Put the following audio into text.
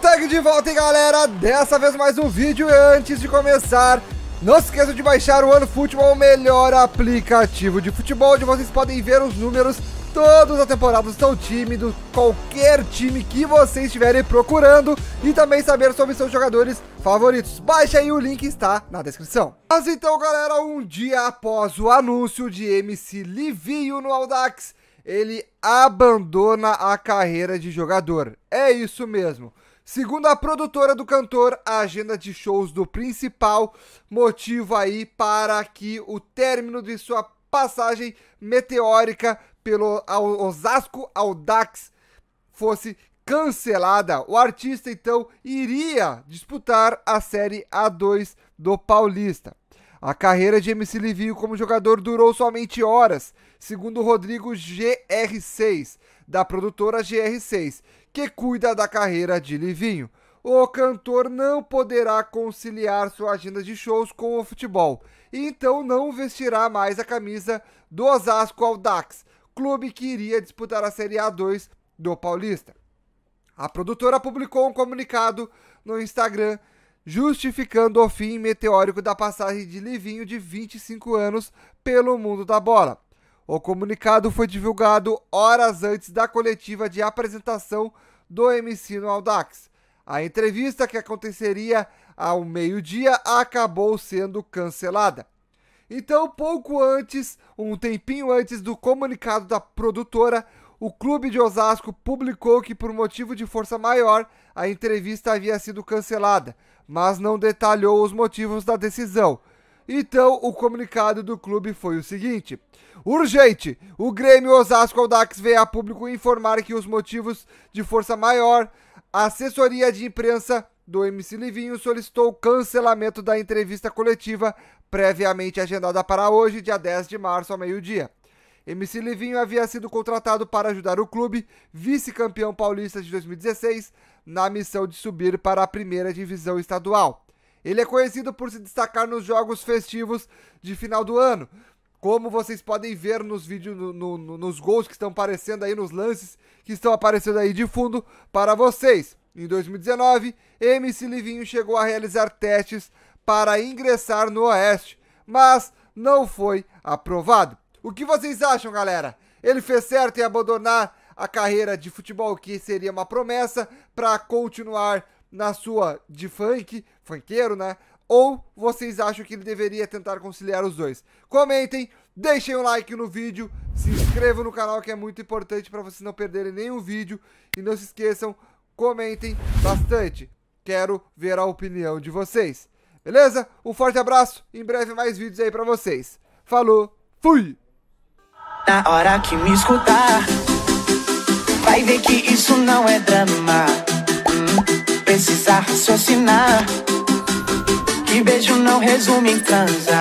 Tag de volta, hein, galera? Dessa vez mais um vídeo. Antes de começar, não se esqueça de baixar o Futebol, o melhor aplicativo de futebol, onde vocês podem ver os números todos as temporadas do seu time, do qualquer time que vocês estiverem procurando e também saber sobre seus jogadores favoritos. Baixa aí o link está na descrição. Mas então, galera, um dia após o anúncio de MC Livinho no Audax, ele abandona a carreira de jogador. É isso mesmo. Segundo a produtora do cantor, a agenda de shows do principal motivo aí para que o término de sua passagem meteórica pelo Osasco Audax fosse cancelada. O artista então iria disputar a série A2 do Paulista. A carreira de MC Livinho como jogador durou somente horas, segundo Rodrigo GR6, da produtora GR6, que cuida da carreira de Livinho. O cantor não poderá conciliar sua agenda de shows com o futebol, e então não vestirá mais a camisa do Osasco Aldax, clube que iria disputar a Série A2 do Paulista. A produtora publicou um comunicado no Instagram justificando o fim meteórico da passagem de Livinho de 25 anos pelo mundo da bola. O comunicado foi divulgado horas antes da coletiva de apresentação do MC no Audax. A entrevista que aconteceria ao meio-dia acabou sendo cancelada. Então, pouco antes, um tempinho antes do comunicado da produtora, o clube de Osasco publicou que, por motivo de força maior, a entrevista havia sido cancelada, mas não detalhou os motivos da decisão. Então, o comunicado do clube foi o seguinte: Urgente! O Grêmio Osasco Aldax veio a público informar que os motivos de força maior, a assessoria de imprensa do MC Livinho solicitou o cancelamento da entrevista coletiva previamente agendada para hoje, dia 10 de março, ao meio-dia. MC Livinho havia sido contratado para ajudar o clube, vice-campeão paulista de 2016, na missão de subir para a primeira divisão estadual. Ele é conhecido por se destacar nos jogos festivos de final do ano. Como vocês podem ver nos vídeos, no, no, nos gols que estão aparecendo aí, nos lances que estão aparecendo aí de fundo para vocês. Em 2019, MC Livinho chegou a realizar testes para ingressar no Oeste, mas não foi aprovado. O que vocês acham, galera? Ele fez certo em abandonar a carreira de futebol, que seria uma promessa, para continuar na sua de funk, funkeiro, né? Ou vocês acham que ele deveria tentar conciliar os dois? Comentem, deixem um like no vídeo, se inscrevam no canal que é muito importante para vocês não perderem nenhum vídeo e não se esqueçam, comentem bastante. Quero ver a opinião de vocês. Beleza? Um forte abraço, em breve mais vídeos aí para vocês. Falou, fui! na hora que me escutar. Vai ver que isso não é drama. precisa raciocinar. Que beijo não resume em transa.